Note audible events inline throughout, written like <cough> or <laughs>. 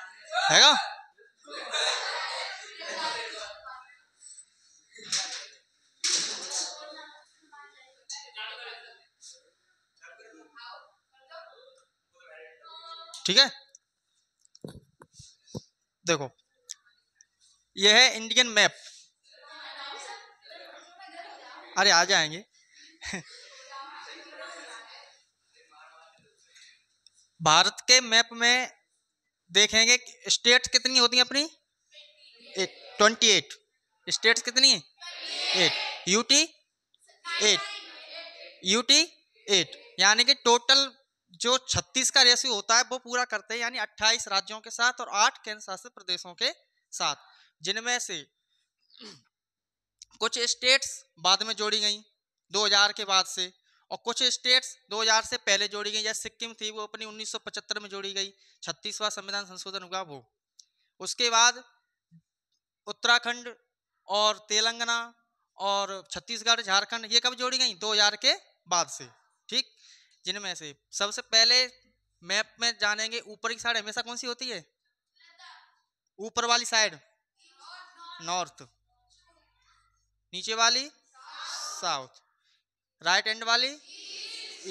ना ठीक है देखो यह है इंडियन मैप अरे आ जाएंगे <laughs> भारत के मैप में देखेंगे स्टेट कितनी होती हैं अपनी एट ट्वेंटी एट स्टेट्स कितनी है eight UT eight UT eight यानी कि टोटल जो छत्तीस का रेशियो होता है वो पूरा करते हैं यानी अट्ठाईस राज्यों के साथ और आठ केंद्र शासित प्रदेशों के साथ जिनमें से कुछ स्टेट्स बाद में जोड़ी गई 2000 के बाद से और कुछ स्टेट्स 2000 से पहले जोड़ी गई जैसे सिक्किम थी वो अपनी 1975 में जोड़ी गई छत्तीसवां संविधान संशोधन हुआ वो उसके बाद उत्तराखंड और तेलंगाना और छत्तीसगढ़ झारखंड ये कब जोड़ी गई 2000 के बाद से ठीक जिनमें से सबसे पहले मैप में जानेंगे ऊपर की साइड हमेशा कौन सी होती है ऊपर वाली साइड नॉर्थ नीचे वाली साउथ राइट एंड वाली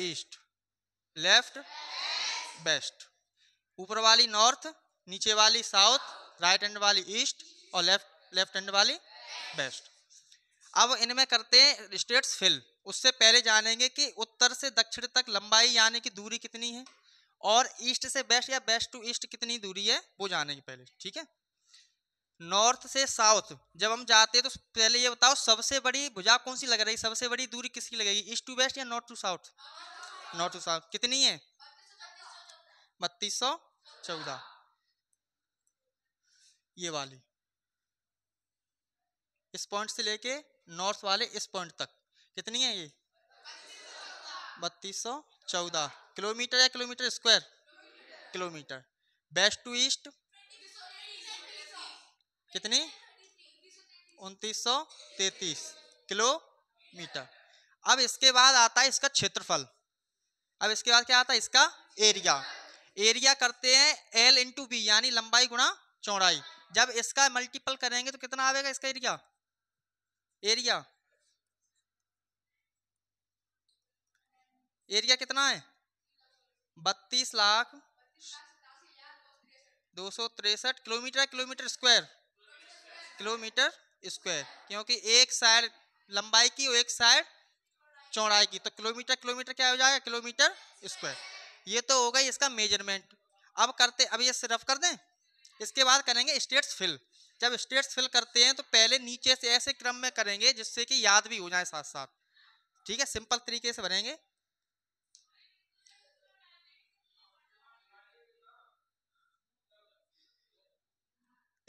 ईस्ट लेफ्ट वेस्ट ऊपर वाली नॉर्थ नीचे वाली साउथ राइट एंड वाली ईस्ट और लेफ्ट लेफ्ट एंड वाली वेस्ट अब इनमें करते हैं स्टेट्स फिल उससे पहले जानेंगे कि उत्तर से दक्षिण तक लंबाई यानी कि दूरी कितनी है और ईस्ट से वेस्ट या वेस्ट टू ईस्ट कितनी दूरी है वो जानेंगे पहले ठीक है नॉर्थ से साउथ जब हम जाते हैं तो पहले ये बताओ सबसे बड़ी भुजा कौन सी लग रही है सबसे बड़ी दूरी किसकी लगेगी ईस्ट टू वेस्ट या north to south north to south कितनी है बत्तीस सौ चौदह ये वाली इस पॉइंट से लेके नॉर्थ वाले इस पॉइंट तक कितनी है ये बत्तीस सौ चौदह किलोमीटर या kilometre square kilometre west to east कितनी उनतीस सौ तैतीस किलोमीटर अब इसके बाद आता है इसका क्षेत्रफल अब इसके बाद क्या आता है इसका एरिया एरिया करते हैं एल इंटू बी यानी लंबाई गुणा चौड़ाई जब इसका मल्टीपल करेंगे तो कितना आवेगा इसका एरिया एरिया एरिया कितना है बत्तीस लाख दो सौ तिरसठ kilometre kilometre square kilometre square क्योंकि एक साइड लंबाई की और एक साइड चौड़ाई की तो किलोमीटर किलोमीटर क्या हो जाएगा किलोमीटर स्क्वायर ये तो हो गई इसका मेजरमेंट अब करते अब ये रफ कर दें इसके बाद करेंगे स्टेट्स फिल जब स्टेट्स फिल करते हैं तो पहले नीचे से ऐसे क्रम में करेंगे जिससे कि याद भी हो जाए साथ साथ ठीक है सिंपल तरीके से बनेंगे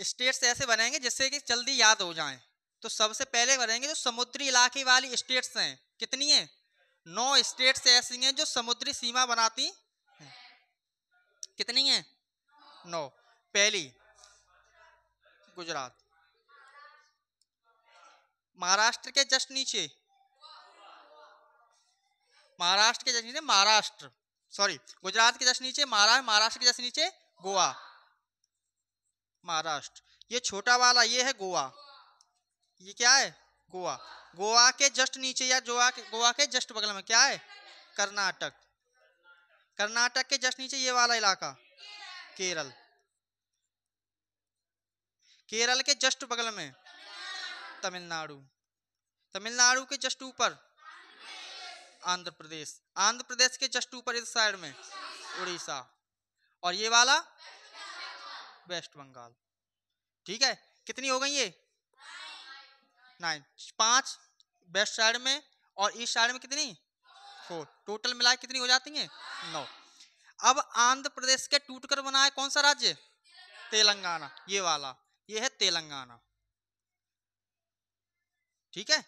स्टेट्स ऐसे बनाएंगे जिससे कि जल्दी याद हो जाए तो सबसे पहले बनाएंगे जो समुद्री इलाके वाली स्टेट्स हैं कितनी है नौ स्टेट्स ऐसी हैं जो समुद्री सीमा बनाती हैं कितनी है नौ पहली गुजरात महाराष्ट्र के जस्ट नीचे महाराष्ट्र के जस्ट नीचे महाराष्ट्र सॉरी गुजरात के जस्ट नीचे महाराष्ट्र महाराष्ट्र के जस्ट नीचे गोवा महाराष्ट्र ये छोटा वाला ये है गोवा ये क्या है गोवा गोवा के जस्ट नीचे या गोवा के गोवा के जस्ट बगल में क्या है कर्नाटक कर्नाटक के जस्ट नीचे ये वाला इलाका केरल केरल के जस्ट बगल में तमिलनाडु तमिलनाडु के जस्ट ऊपर आंध्र प्रदेश आंध्र प्रदेश के जस्ट ऊपर इस साइड में उड़ीसा और ये वाला वेस्ट बंगाल ठीक है कितनी हो गई ये नाइन पांच वेस्ट साइड में और ईस्ट साइड में कितनी फोर टोटल मिला कितनी हो जाती है नौ अब आंध्र प्रदेश के टूटकर बना है कौन सा राज्य तेलंगाना ये वाला ये है तेलंगाना ठीक है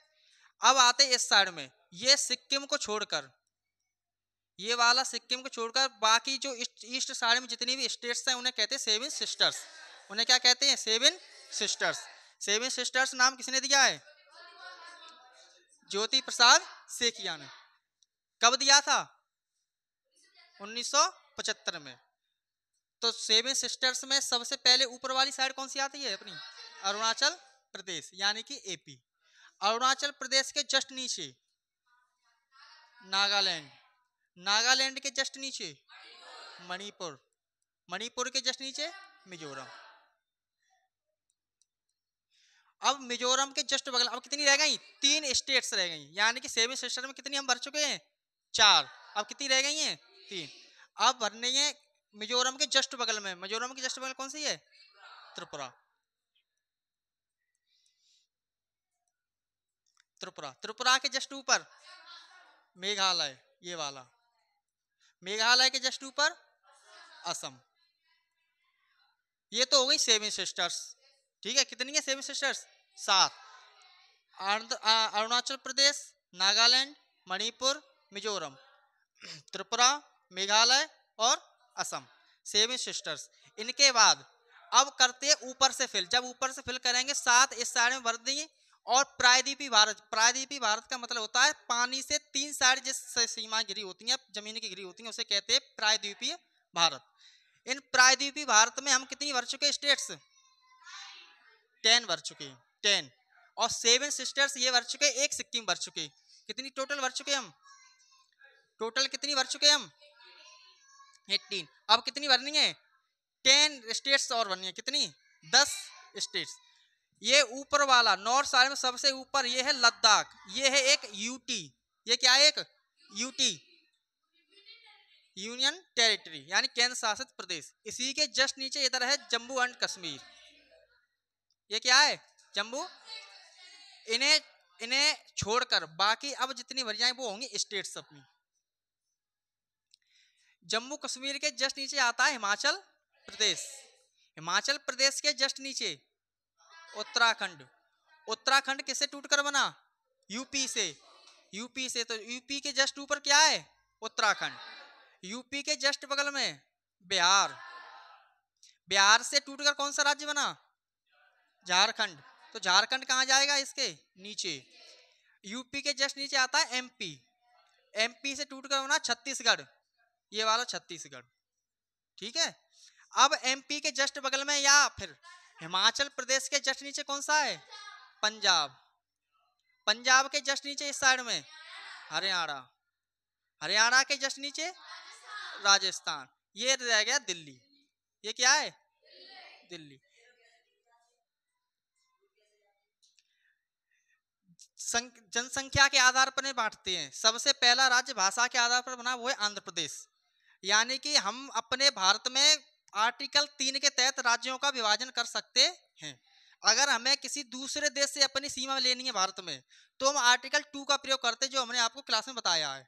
अब आते इस साइड में ये सिक्किम को छोड़कर ये वाला सिक्किम को छोड़कर बाकी जो ईस्ट साइड में जितनी भी स्टेट्स हैं उन्हें कहते हैं सेवन सिस्टर्स उन्हें क्या कहते हैं सेवन सिस्टर्स सेवन सिस्टर्स नाम किसने दिया है ज्योति प्रसाद सेखिया ने कब दिया था 1975 में तो सेवन सिस्टर्स में सबसे पहले ऊपर वाली साइड कौन सी आती है अपनी अरुणाचल प्रदेश यानी कि एपी अरुणाचल प्रदेश के जस्ट नीचे नागालैंड नागालैंड के जस्ट नीचे मणिपुर मणिपुर के जस्ट नीचे मिजोरम अब मिजोरम के जस्ट बगल अब कितनी रह गई तीन स्टेट्स रह गई यानी कि सेविंग सिस्टर में कितनी हम भर चुके हैं चार अब कितनी रह गई हैं तीन अब भरने हैं मिजोरम के जस्ट बगल में मिजोरम के जस्ट बगल कौन सी है त्रिपुरा त्रिपुरा त्रिपुरा के जस्ट ऊपर मेघालय ये वाला मेघालय के जस्ट ऊपर असम ये तो हो गई सेवन सिस्टर्स ठीक है कितनी है सेवन सिस्टर्स सात अरुणाचल प्रदेश नागालैंड मणिपुर मिजोरम त्रिपुरा मेघालय और असम सेवन सिस्टर्स इनके बाद अब करते हैं ऊपर से फिल जब ऊपर से फिल करेंगे सात इस साइड में भर देंगे और प्रायद्वीपी भारत प्रायद्वीपी भारत का मतलब होता है पानी से तीन साइड जिस सीमाएं घिरी होती हैं जमीन की घिरी होती हैं उसे कहते हैं प्रायद्वीपीय भारत इन प्रायद्वीपीय भारत में हम कितनी भर चुके स्टेट्स टेन भर चुके टेन और सेवन सिस्टर्स ये भर चुके एक सिक्किम भर चुके कितनी टोटल भर चुके हम टोटल कितनी भर चुके हम एट्टीन अब कितनी भरनी है टेन स्टेट्स और भरनी है कितनी दस स्टेट्स ये ऊपर वाला नॉर्थ साइड में सबसे ऊपर ये है लद्दाख ये है एक यूटी ये क्या है एक यूटी यूनियन टेरिटरी यानी केंद्र शासित प्रदेश इसी के जस्ट नीचे इधर है जम्मू एंड कश्मीर ये क्या है जम्मू इन्हें इन्हें छोड़कर बाकी अब जितनी भरियाएं वो होंगी स्टेट्स अपनी जम्मू कश्मीर के जस्ट नीचे आता है हिमाचल प्रदेश हिमाचल प्रदेश के जस्ट नीचे उत्तराखंड उत्तराखंड किससे टूटकर बना यूपी से यूपी से तो यूपी के जस्ट ऊपर क्या है उत्तराखंड यूपी के जस्ट बगल में बिहार बिहार से टूटकर कौन सा राज्य बना झारखंड तो झारखंड कहाँ जाएगा इसके नीचे यूपी के जस्ट नीचे आता है एमपी एमपी से टूटकर बना छत्तीसगढ़ ये वाला छत्तीसगढ़ ठीक है अब एमपी के जस्ट बगल में या फिर हिमाचल प्रदेश के जस्ट नीचे कौन सा है पंजाब पंजाब के जस्ट नीचे इस साइड में हरियाणा हरियाणा के जस्ट नीचे राजस्थान ये रह गया दिल्ली ये क्या है दिल्ली जनसंख्या के आधार पर बांटते हैं सबसे पहला राज्य भाषा के आधार पर बना वो है आंध्र प्रदेश यानी कि हम अपने भारत में आर्टिकल तीन के तहत राज्यों का विभाजन कर सकते हैं अगर हमें किसी दूसरे देश से अपनी सीमा लेनी है भारत में तो हम आर्टिकल टू का प्रयोग करते जो हमने आपको क्लास में बताया है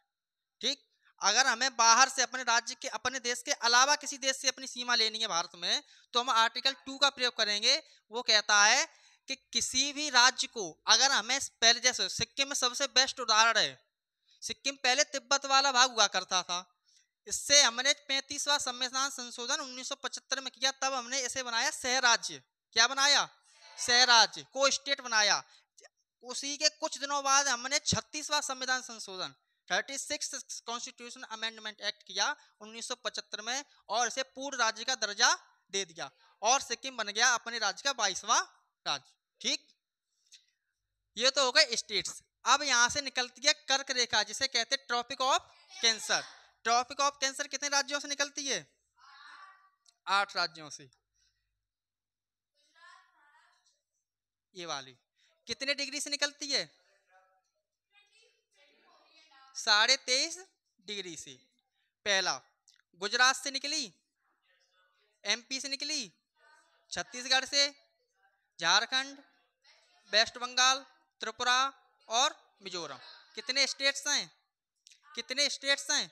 ठीक अगर हमें बाहर से अपने राज्य के अपने देश के अलावा किसी देश से अपनी सीमा लेनी है भारत में तो हम आर्टिकल टू का प्रयोग करेंगे वो कहता है कि किसी भी राज्य को अगर हमें पहले जैसे सिक्किम में सबसे बेस्ट उदाहरण है सिक्किम पहले तिब्बत वाला भाग हुआ करता था इससे हमने पैंतीसवा संविधान संशोधन 1975 में किया तब हमने इसे बनाया सहराज्य क्या बनाया सहराज्य को स्टेट बनाया उसी के कुछ दिनों बाद हमने छत्तीसवा संविधान संशोधन thirty six constitution amendment act किया 1975 में और इसे पूर्ण राज्य का दर्जा दे दिया और सिक्किम बन गया अपने राज्य का बाईसवा राज्य ठीक ये तो हो गए स्टेट्स अब यहां से निकलती है कर्क रेखा जिसे कहते हैं tropic of cancer tropic of cancer कितने राज्यों से निकलती है आठ राज्यों से ये वाली कितने डिग्री से निकलती है साढ़े तेईस डिग्री से पहला गुजरात से निकली एमपी से निकली छत्तीसगढ़ से झारखंड वेस्ट बंगाल त्रिपुरा और मिजोरम कितने स्टेट्स हैं कितने स्टेट्स हैं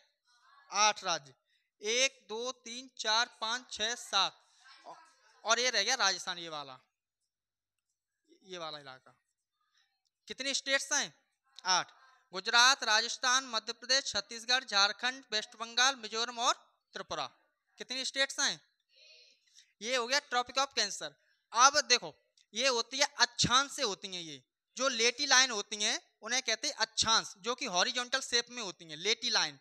आठ राज्य एक दो तीन चार पाँच छः सात और ये रह गया राजस्थान ये वाला ये वाला इलाका कितने स्टेट्स हैं आठ गुजरात राजस्थान मध्य प्रदेश छत्तीसगढ़ झारखंड वेस्ट बंगाल मिजोरम और त्रिपुरा कितनी स्टेट्स हैं ये हो गया ट्रॉपिक ऑफ कैंसर अब देखो ये होती है अच्छांश से होती हैं ये जो लेटी लाइन होती हैं उन्हें कहते हैं अच्छांश जो कि हॉरिजॉन्टल शेप में होती हैं लेटी लाइन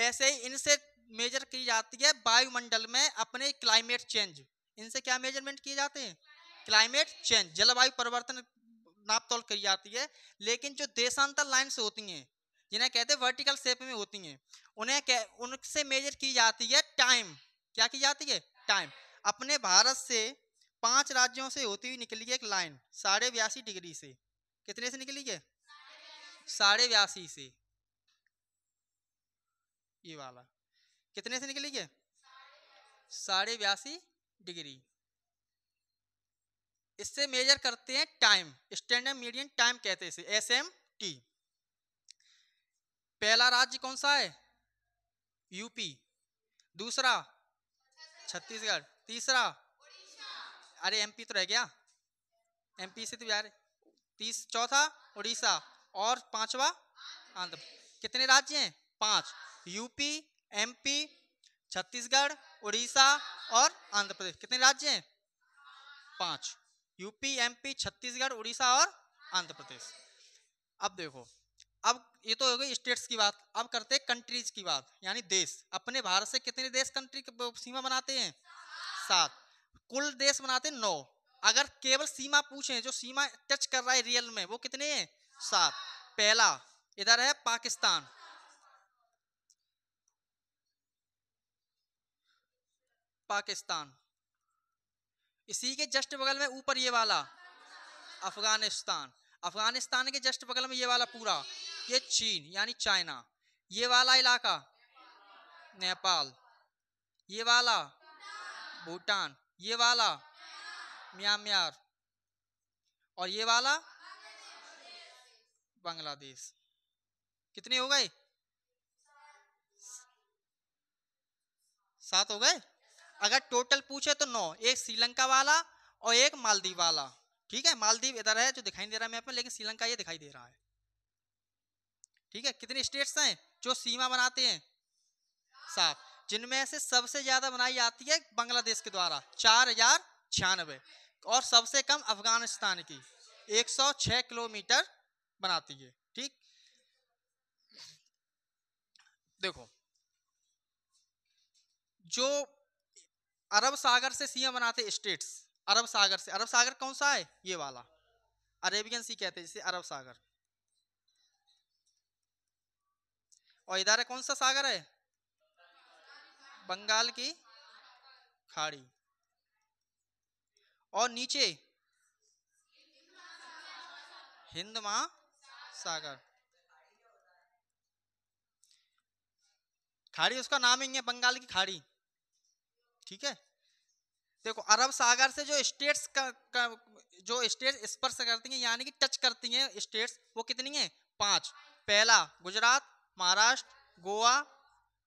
ऐसे ही इनसे मेजर की जाती है वायुमंडल में अपने क्लाइमेट चेंज इनसे क्या मेजरमेंट किए जाते हैं क्लाइमेट चेंज जलवायु परिवर्तन तोल करी जाती है लेकिन जो देशांतर लाइन्स होती हैं जिन्हें कहते हैं वर्टिकल शेप में होती हैं उन्हें कह उनसे मेजर की जाती है टाइम क्या की जाती है टाइम अपने भारत से पांच राज्यों से होती हुई निकली है एक लाइन साढ़े बयासी डिग्री से कितने से निकली है साढ़े बयासी से ये वाला कितने से निकली निकलेगी साढ़े बयासी डिग्री इससे मेजर करते हैं टाइम स्टैंडर्ड मीडियन टाइम कहते हैं एस एम टी पहला राज्य कौन सा है यूपी दूसरा छत्तीसगढ़ तीसरा अरे एमपी तो रह गया एमपी से तो यार तीस चौथा उड़ीसा और पांचवा आंध्र कितने राज्य हैं पांच यूपी एमपी छत्तीसगढ़ उड़ीसा और आंध्र प्रदेश कितने राज्य हैं पांच यूपी एमपी छत्तीसगढ़ उड़ीसा और आंध्र प्रदेश अब देखो अब ये तो हो गई स्टेट्स की बात अब करते हैं कंट्रीज की बात यानी देश अपने भारत से कितने देश कंट्री सीमा बनाते हैं सात कुल देश बनाते हैं नौ अगर केवल सीमा पूछे जो सीमा टच कर रहा है रियल में वो कितने हैं सात पहला इधर है पाकिस्तान पाकिस्तान इसी के जस्ट बगल में ऊपर ये वाला अफगानिस्तान अफगानिस्तान के जस्ट बगल में ये वाला पूरा ये चीन यानी चाइना ये वाला इलाका नेपाल ये वाला भूटान ये वाला म्यांमार और ये वाला बांग्लादेश कितने हो गए सात हो गए अगर टोटल पूछे तो नौ एक श्रीलंका वाला और एक मालदीव वाला ठीक है मालदीव इधर है जो दिखाई दे रहा है मैप में लेकिन श्रीलंका ये दिखाई दे रहा है ठीक है कितने स्टेट्स हैं जो सीमा बनाते हैं सात जिनमें से सबसे ज्यादा बनाई जाती है बांग्लादेश के द्वारा चार हजार छियानबे और सबसे कम अफगानिस्तान की 106 किलोमीटर बनाती है ठीक देखो जो अरब सागर से सीमा बनाते स्टेट्स अरब सागर से अरब सागर कौन सा है ये वाला अरेबियन सी कहते हैं जिसे अरब सागर और इधर है कौन सा सागर है बंगाल की खाड़ी और नीचे हिंद महासागर खाड़ी उसका नाम ही है बंगाल की खाड़ी ठीक है देखो अरब सागर से जो स्टेट्स का, का जो स्टेट स्पर्श करती हैं यानी कि टच करती हैं स्टेट्स वो कितनी हैं पांच पहला गुजरात महाराष्ट्र गोवा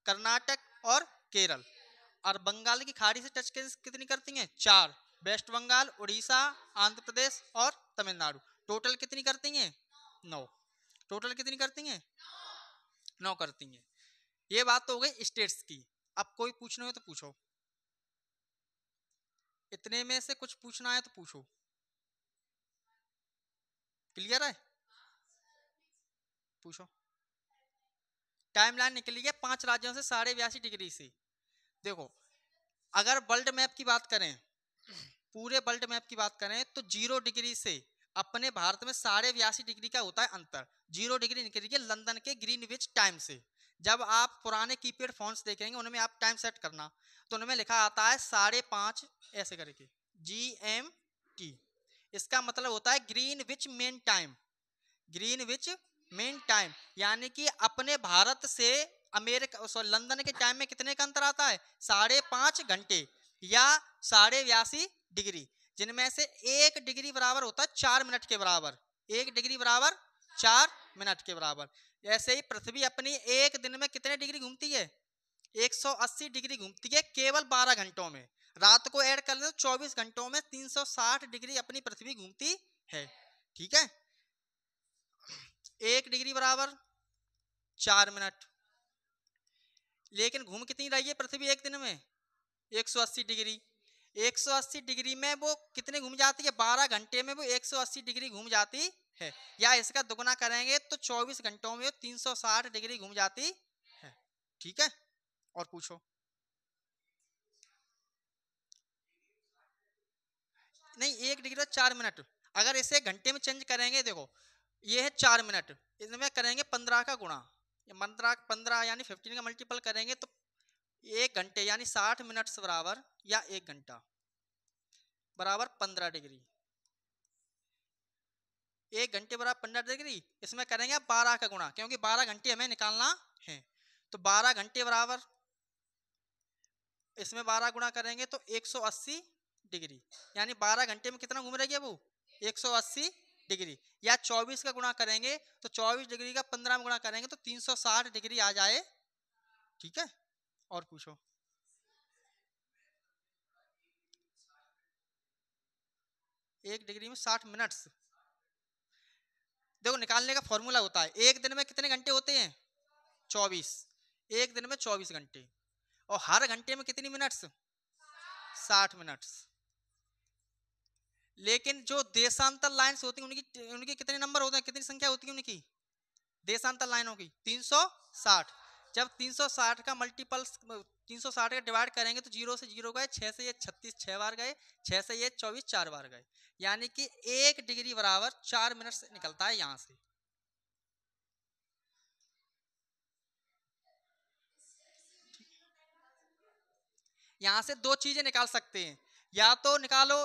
कर्नाटक और केरल और बंगाल की खाड़ी से टच कितनी करती हैं चार वेस्ट बंगाल उड़ीसा आंध्र प्रदेश और तमिलनाडु टोटल कितनी करती हैं नौ टोटल कितनी करती हैं नौ करती हैं ये बात तो हो गई स्टेट्स की अब कोई पूछना हो तो पूछो इतने में से कुछ पूछना है तो पूछो क्लियर है पूछो टाइमलाइन निकली है पांच राज्यों से साढ़े बयासी डिग्री से देखो अगर वर्ल्ड मैप की बात करें पूरे वर्ल्ड मैप की बात करें तो जीरो डिग्री से अपने भारत में साढ़े बयासी डिग्री का होता है अंतर जीरो डिग्री निकली है लंदन के ग्रीनविच टाइम से जब आप पुराने कीपैड फोन्स देखेंगे उनमें आप टाइम सेट करना तो उनमें लिखा आता है साढ़े पाँच ऐसे करके जी एम टी इसका मतलब होता है Greenwich mean time Greenwich mean time यानी कि अपने भारत से अमेरिका सॉरी लंदन के टाइम में कितने का अंतर आता है साढ़े पाँच घंटे या साढ़े बयासी डिग्री जिनमें से एक डिग्री बराबर होता है चार मिनट के बराबर एक डिग्री बराबर चार मिनट के बराबर ऐसे ही पृथ्वी अपनी एक दिन में कितने डिग्री घूमती है 180 डिग्री घूमती है केवल 12 घंटों में रात को ऐड कर ले तो 24 घंटों में 360 डिग्री अपनी पृथ्वी घूमती है ठीक है एक डिग्री बराबर चार मिनट लेकिन घूम कितनी रही है पृथ्वी एक दिन में 180 डिग्री 180 डिग्री में वो कितने घूम जाती है 12 घंटे में वो 180 डिग्री घूम जाती है या इसका दुगना करेंगे तो 24 घंटों में 360 डिग्री घूम जाती है ठीक है और पूछो नहीं एक डिग्री तो चार मिनट अगर इसे घंटे में चेंज करेंगे देखो ये है चार मिनट इसमें करेंगे पंद्रह का गुणा पंद्रह पंद्रह यानी फिफ्टीन का मल्टीपल करेंगे तो एक घंटे यानी साठ मिनट से बराबर या एक घंटा बराबर पंद्रह डिग्री एक घंटे बराबर पंद्रह डिग्री इसमें करेंगे आप बारह का गुणा क्योंकि बारह घंटे हमें निकालना है तो बारह घंटे बराबर इसमें बारह गुणा करेंगे तो एक सौ अस्सी डिग्री यानी बारह घंटे में कितना घूम रहेगी अब एक सौ अस्सी डिग्री या चौबीस का गुणा करेंगे तो चौबीस डिग्री का पंद्रह में गुणा करेंगे तो तीन सौ साठ डिग्री आ जाए ठीक है और पूछो एक डिग्री में साठ मिनट्स देखो निकालने का फॉर्मूला होता है एक दिन में कितने घंटे होते हैं चौबीस एक दिन में चौबीस घंटे और हर घंटे में कितनी मिनट्स साठ मिनट्स लेकिन जो देशांतर लाइन्स होती हैं उनकी उनकी कितने नंबर होते हैं कितनी संख्या होती है उनकी देशांतर लाइनों की तीन सौ साठ जब 360 का मल्टीपल 360 का डिवाइड करेंगे तो जीरो से जीरो गए छः से ये छत्तीस छः बार गए छः से ये चौबीस चार बार गए यानी कि एक डिग्री बराबर चार मिनट से निकलता है यहाँ से यहाँ से दो चीजें निकाल सकते हैं या तो निकालो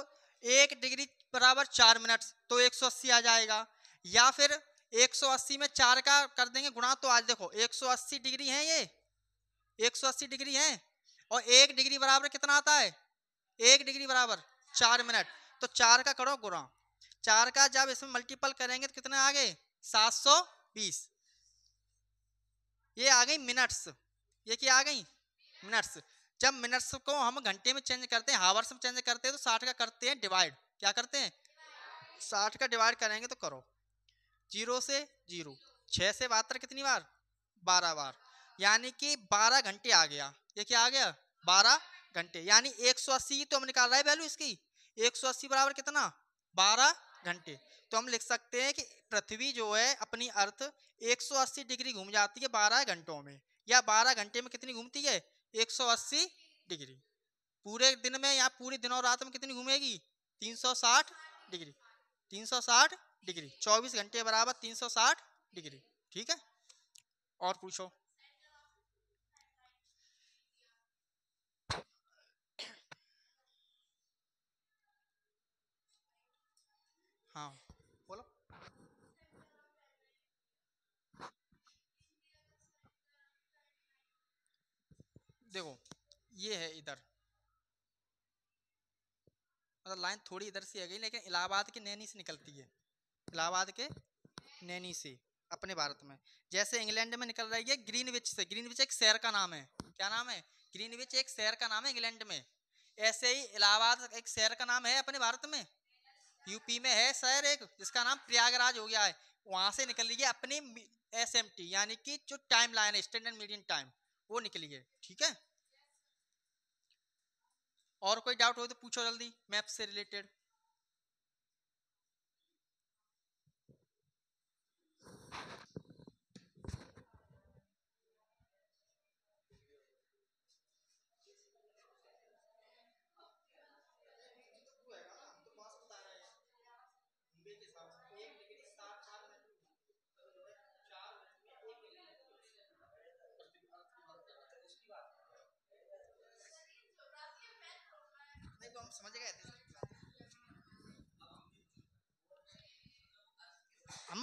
एक डिग्री बराबर चार मिनट तो एक सौ अस्सी आ जाएगा या फिर 180 में चार का कर देंगे गुणा तो आज देखो 180 डिग्री है ये 180 डिग्री है और एक डिग्री बराबर कितना आता है एक डिग्री बराबर चार मिनट तो चार का करो गुणा चार का जब इसमें मल्टीपल करेंगे तो कितने आ गए सात सौ बीस ये आ गई मिनट्स ये क्या आ गई मिनट्स जब मिनट्स को हम घंटे में चेंज करते हैं हावर्स में चेंज करते हैं तो साठ का करते हैं डिवाइड क्या करते हैं साठ का डिवाइड करेंगे तो करो जीरो से जीरो छः से बहत्तर कितनी बार बारह बार यानी कि बारह घंटे आ गया ये क्या आ गया बारह घंटे यानी एक सौ अस्सी तो हम निकाल रहे हैं वैल्यू इसकी एक सौ अस्सी बराबर कितना बारह घंटे तो हम लिख सकते हैं कि पृथ्वी जो है अपनी अर्थ एक सौ अस्सी डिग्री घूम जाती है बारह घंटों में या बारह घंटे में कितनी घूमती है एक सौ अस्सी डिग्री पूरे दिन में या पूरे दिन और रात में कितनी घूमेगी तीन सौ साठ डिग्री तीन सौ साठ डिग्री चौबीस घंटे बराबर तीन सौ साठ डिग्री ठीक है और पूछो हाँ बोलो देखो ये है इधर मतलब लाइन थोड़ी इधर से आ गई लेकिन इलाहाबाद की नैनी से निकलती है इलाहाबाद के नैनी से अपने भारत में जैसे इंग्लैंड में निकल रही है ग्रीनविच से ग्रीनविच एक शहर का नाम है क्या नाम है ग्रीनविच एक शहर का नाम है इंग्लैंड में ऐसे ही इलाहाबाद एक शहर का नाम है अपने भारत में यूपी में है शहर एक जिसका नाम प्रयागराज हो गया है वहां से निकल रही है अपनी एस यानी कि जो टाइम लाइन है स्टैंडर्ड मीडियम टाइम वो निकली है ठीक है और कोई डाउट हो तो पूछो जल्दी मैप से रिलेटेड हम समझ गए हम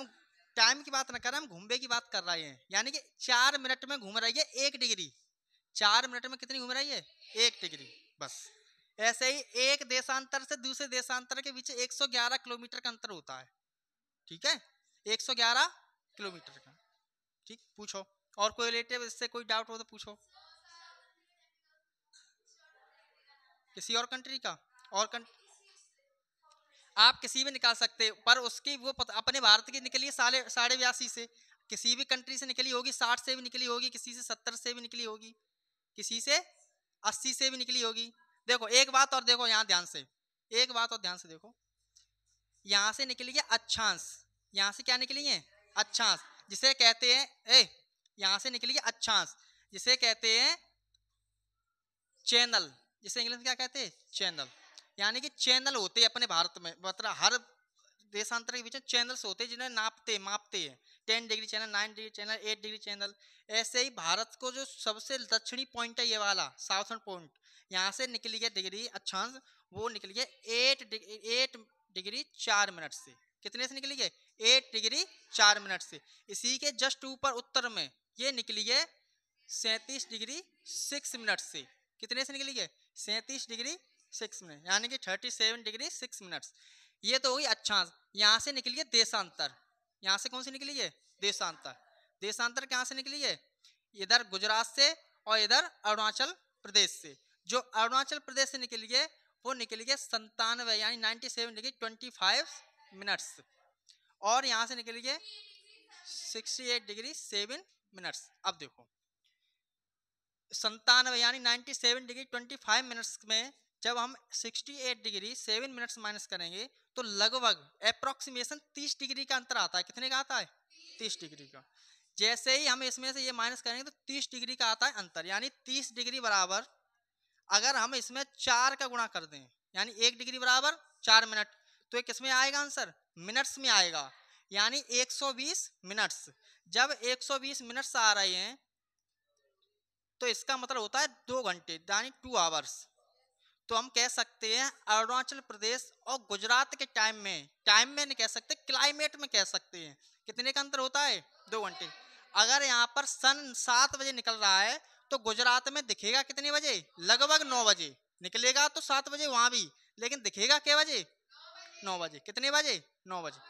टाइम की बात ना कर रहे हम घूमबे की बात कर रहे हैं यानी कि चार मिनट में घूम रही है एक डिग्री चार मिनट में कितनी घूम रही है एक डिग्री बस ऐसे ही एक देशांतर से दूसरे देशांतर के बीच 111 किलोमीटर का अंतर होता है ठीक है 111 किलोमीटर का ठीक पूछो और कोई रिलेटिव इससे कोई डाउट हो तो पूछो किसी और कंट्री का और कंट्री आप किसी भी निकाल सकते पर उसकी वो पत, अपने भारत की निकली साढ़े साढ़े बयासी से किसी भी कंट्री से निकली होगी साठ से भी निकली होगी किसी से सत्तर से भी निकली होगी किसी से अस्सी से भी निकली होगी देखो एक बात और देखो यहाँ ध्यान से एक बात और ध्यान से देखो यहाँ से निकली है अच्छांश यहाँ से क्या निकली है अच्छांश जिसे कहते हैं ए यहाँ से निकली है अच्छांश जिसे कहते हैं चैनल जिसे इंग्लिश क्या कहते हैं चैनल यानी कि चैनल होते हैं अपने भारत में मतलब हर देशांतर के बीच में चैनल्स होते हैं जिन्हें नापते मापते हैं ten degree channel nine degree channel eight degree channel ऐसे ही भारत को जो सबसे दक्षिणी पॉइंट है ये वाला साउथर्न पॉइंट यहाँ से निकली है डिग्री अच्छा वो निकली है एट डिग्री एट डिग्री चार मिनट से कितने से निकली है एट डिग्री चार मिनट से इसी के जस्ट ऊपर उत्तर में ये निकली है सैंतीस डिग्री सिक्स मिनट से कितने से निकली है सैंतीस डिग्री सिक्स मिनट यानी कि thirty seven degree six minutes ये तो होगी अच्छा यहाँ से निकलिए देशांतर यहाँ से कौन सी निकली है देशांतर देशांतर कहाँ से निकली है इधर गुजरात से और इधर अरुणाचल प्रदेश से जो अरुणाचल प्रदेश से निकली है वो निकली है संतानवे यानी ninety seven degree twenty five minutes और यहाँ से निकली है sixty eight degree seven minutes अब देखो संतानवे यानी 97 डिग्री 25 मिनट्स में जब हम 68 डिग्री 7 मिनट्स माइनस करेंगे तो लगभग अप्रोक्सीमेशन 30 डिग्री का अंतर आता है कितने का आता है 30 डिग्री का जैसे ही हम इसमें से ये माइनस करेंगे तो 30 डिग्री का आता है अंतर यानी 30 डिग्री बराबर अगर हम इसमें चार का गुणा कर दें यानी एक डिग्री बराबर चार मिनट तो ये किस में आएगा आंसर मिनट्स में आएगा यानी 120 मिनट्स जब 120 मिनट्स आ रहे हैं तो इसका मतलब होता है दो घंटे यानी टू आवर्स तो हम कह सकते हैं अरुणाचल प्रदेश और गुजरात के टाइम में टाइम में नहीं कह सकते क्लाइमेट में कह सकते हैं कितने का अंतर होता है दो घंटे अगर यहाँ पर सन सात बजे निकल रहा है तो गुजरात में दिखेगा कितने बजे लगभग नौ बजे निकलेगा तो सात बजे वहाँ भी लेकिन दिखेगा क्या बजे नौ बजे कितने बजे नौ बजे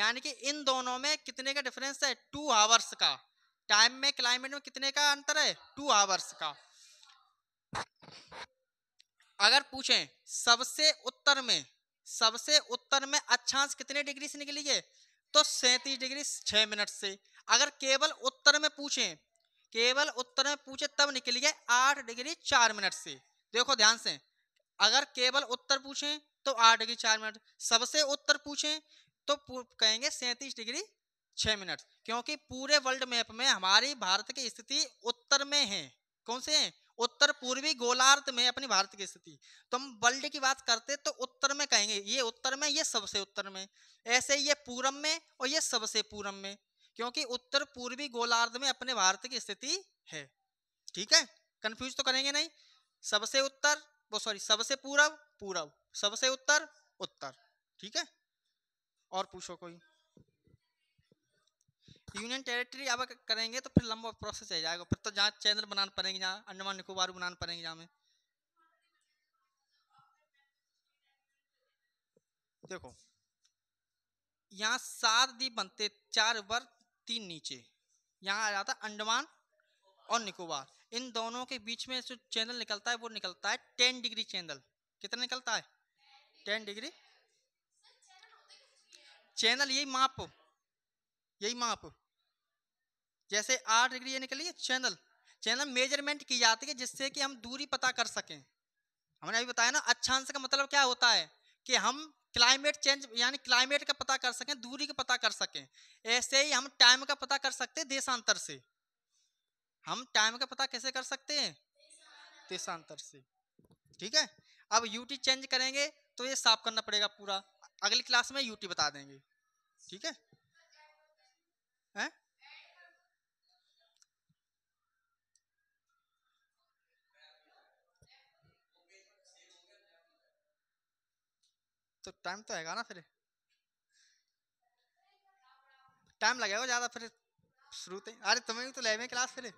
यानी कि इन दोनों में कितने का डिफरेंस है टू आवर्स का टाइम में क्लाइमेट में कितने का अंतर है टू आवर्स का अगर पूछें सबसे उत्तर में सबसे उत्तर में अक्षांश कितने डिग्री से निकली है तो सैंतीस डिग्री छह मिनट से अगर केवल उत्तर में पूछे केवल उत्तर में पूछे तब निकली है आठ डिग्री चार मिनट से देखो ध्यान से अगर केवल उत्तर पूछे तो आठ डिग्री चार मिनट सबसे उत्तर पूछे तो कहेंगे सैंतीस डिग्री छः मिनट क्योंकि पूरे वर्ल्ड मैप में हमारी भारत की स्थिति उत्तर में है कौन से है उत्तर पूर्वी गोलार्ध में अपनी भारत की स्थिति तो हम वर्ल्ड की बात करते तो उत्तर में कहेंगे ये उत्तर में ये सबसे उत्तर में ऐसे ये पूरम में और ये सबसे पूरम में क्योंकि उत्तर पूर्वी गोलार्ध में अपने भारत की स्थिति है ठीक है कंफ्यूज तो करेंगे नहीं सबसे उत्तर वो सॉरी सबसे पूरब पूरब सबसे उत्तर उत्तर ठीक है और पूछो कोई यूनियन टेरिटरी अब करेंगे तो फिर लंबा प्रोसेस रह जाएगा फिर तो जहाँ चैनल बनाना पड़ेंगे जहाँ अंडमान निकोबार बनाना पड़ेंगे जहाँ में देखो यहाँ सात द्वीप बनते चार वर तीन नीचे यहाँ आ जाता अंडमान और निकोबार इन दोनों के बीच में जो चैनल निकलता है वो निकलता है टेन डिग्री चैनल कितना निकलता है टेन डिग्री चैनल यही माप यही माप जैसे आठ डिग्री ये निकली है चैनल चैनल मेजरमेंट की जाती है जिससे कि हम दूरी पता कर सकें हमने अभी बताया ना अच्छांश का मतलब क्या होता है कि हम क्लाइमेट चेंज यानी क्लाइमेट का पता कर सकें दूरी का पता कर सकें ऐसे ही हम टाइम का पता कर सकते हैं देशांतर से हम टाइम का पता कैसे कर सकते हैं देशांतर से ठीक है अब यूटी चेंज करेंगे तो ये साफ करना पड़ेगा पूरा अगली क्लास में यूटी बता देंगे ठीक है हैं तो टाइम तो आएगा ना फिर टाइम लगेगा ज़्यादा फिर शुरू से अरे तुम्हें भी तो ले क्लास फिर